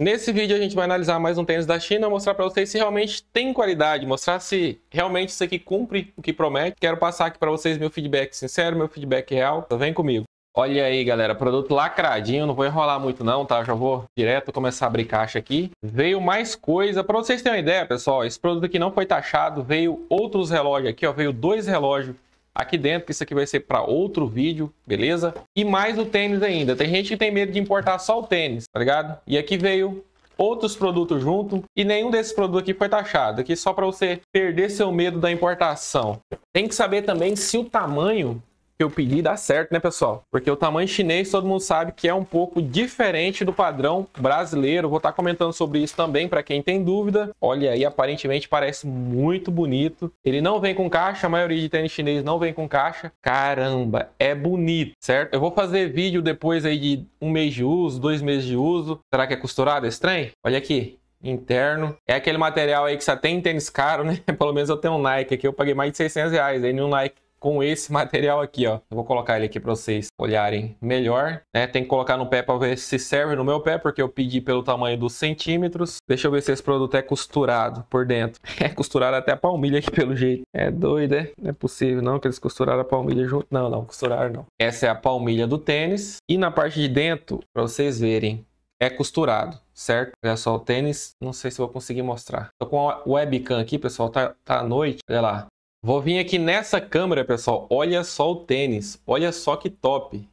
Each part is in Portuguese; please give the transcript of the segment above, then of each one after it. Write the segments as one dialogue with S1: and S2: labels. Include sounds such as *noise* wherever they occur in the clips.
S1: Nesse vídeo a gente vai analisar mais um tênis da China, mostrar para vocês se realmente tem qualidade, mostrar se realmente isso aqui cumpre o que promete. Quero passar aqui para vocês meu feedback sincero, meu feedback real, então vem comigo. Olha aí, galera, produto lacradinho, não vou enrolar muito não, tá? Já vou direto começar a abrir caixa aqui. Veio mais coisa, para vocês terem uma ideia, pessoal, esse produto aqui não foi taxado, veio outros relógios aqui, ó, veio dois relógios aqui dentro, que isso aqui vai ser para outro vídeo, beleza? E mais o tênis ainda. Tem gente que tem medo de importar só o tênis, tá ligado? E aqui veio outros produtos junto e nenhum desses produtos aqui foi taxado. Aqui só para você perder seu medo da importação. Tem que saber também se o tamanho que eu pedi dá certo, né, pessoal? Porque o tamanho chinês, todo mundo sabe que é um pouco diferente do padrão brasileiro. Vou estar tá comentando sobre isso também para quem tem dúvida. Olha aí, aparentemente parece muito bonito. Ele não vem com caixa, a maioria de tênis chinês não vem com caixa. Caramba, é bonito, certo? Eu vou fazer vídeo depois aí de um mês de uso, dois meses de uso. Será que é costurado esse trem? Olha aqui, interno. É aquele material aí que só tem tênis caro, né? *laughs* Pelo menos eu tenho um Nike aqui, eu paguei mais de 600 reais aí no Nike com esse *laughs* material aqui, ó. Eu vou colocar ele aqui para vocês olharem melhor, né? Tem que colocar no pé para ver se serve no meu pé, porque eu pedi pelo tamanho dos centímetros. Deixa eu ver se esse produto é costurado por dentro. *laughs* É costurado até a palmilha aqui pelo jeito. É doido, é? Não é possível não que eles costuraram a palmilha junto. Não, não, costuraram não. Essa é a palmilha do tênis e na parte de dentro, para vocês verem, é costurado, certo? Olha só o tênis, não sei se vou conseguir mostrar. Tô com a webcam aqui, pessoal, tá, tá à noite, olha lá. Vou vir aqui nessa câmera, pessoal. Olha só o tênis. Olha só que top.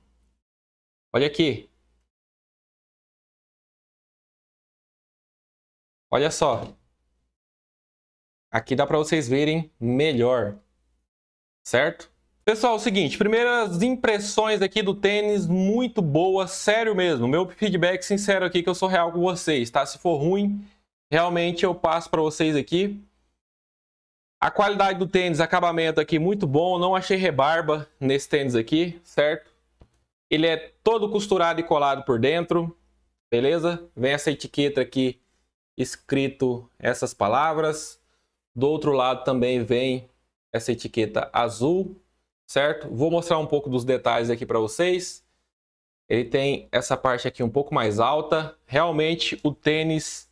S1: Olha aqui. Olha só. Aqui dá para vocês verem melhor. Certo? Pessoal, é o seguinte, primeiras impressões aqui do tênis, muito boa, sério mesmo. Meu feedback sincero aqui que eu sou real com vocês, tá? Se for ruim, realmente eu passo para vocês aqui. A qualidade do tênis, acabamento aqui muito bom, não achei rebarba nesse tênis aqui, certo? Ele é todo costurado e colado por dentro, beleza? Vem essa etiqueta aqui escrito essas palavras. Do outro lado também vem essa etiqueta azul, certo? Vou mostrar um pouco dos detalhes aqui para vocês. Ele tem essa parte aqui um pouco mais alta. Realmente o tênis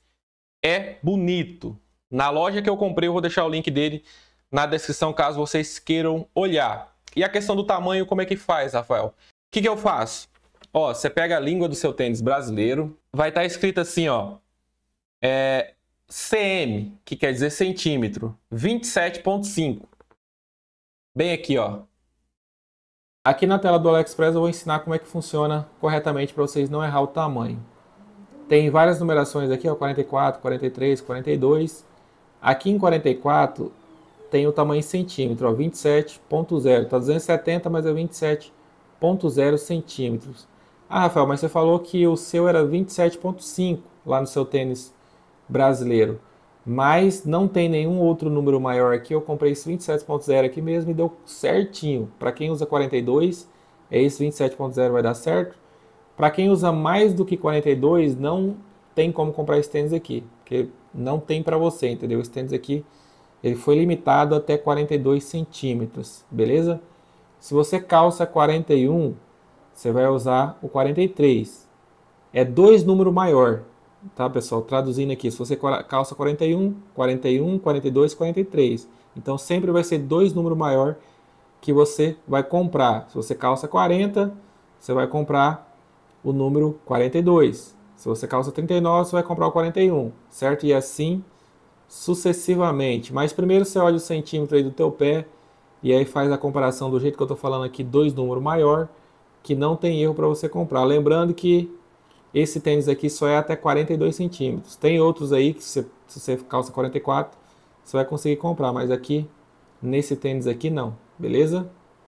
S1: é bonito, na loja que eu comprei, eu vou deixar o link dele na descrição caso vocês queiram olhar. E a questão do tamanho, como é que faz, Rafael? O que, que eu faço? Ó, você pega a língua do seu tênis brasileiro, vai estar tá escrito assim, ó, é, cm, que quer dizer centímetro, 27.5. Bem aqui, ó. Aqui na tela do AliExpress eu vou ensinar como é que funciona corretamente para vocês não errar o tamanho. Tem várias numerações aqui, ó, 44, 43, 42 Aqui em 44 tem o tamanho em centímetro, 27.0. Está 270, mas é 27.0 centímetros. Ah, Rafael, mas você falou que o seu era 27.5 lá no seu tênis brasileiro. Mas não tem nenhum outro número maior aqui. Eu comprei esse 27.0 aqui mesmo e deu certinho. Para quem usa 42, esse 27.0 vai dar certo. Para quem usa mais do que 42, não tem como comprar esse tênis aqui, porque não tem para você, entendeu? Esse tênis aqui, ele foi limitado até 42 centímetros, beleza? Se você calça 41, você vai usar o 43. É dois número maior, tá, pessoal? Traduzindo aqui, se você calça 41, 41, 42, 43. Então sempre vai ser dois número maior que você vai comprar. Se você calça 40, você vai comprar o número 42. Se você calça 39, você vai comprar o 41, certo? E assim sucessivamente. Mas primeiro você olha o centímetro aí do teu pé e aí faz a comparação do jeito que eu estou falando aqui, dois números maior, que não tem erro para você comprar. Lembrando que esse tênis aqui só é até 42 centímetros. Tem outros aí que você, se você calça 44, você vai conseguir comprar, mas aqui, nesse tênis aqui, não. Beleza?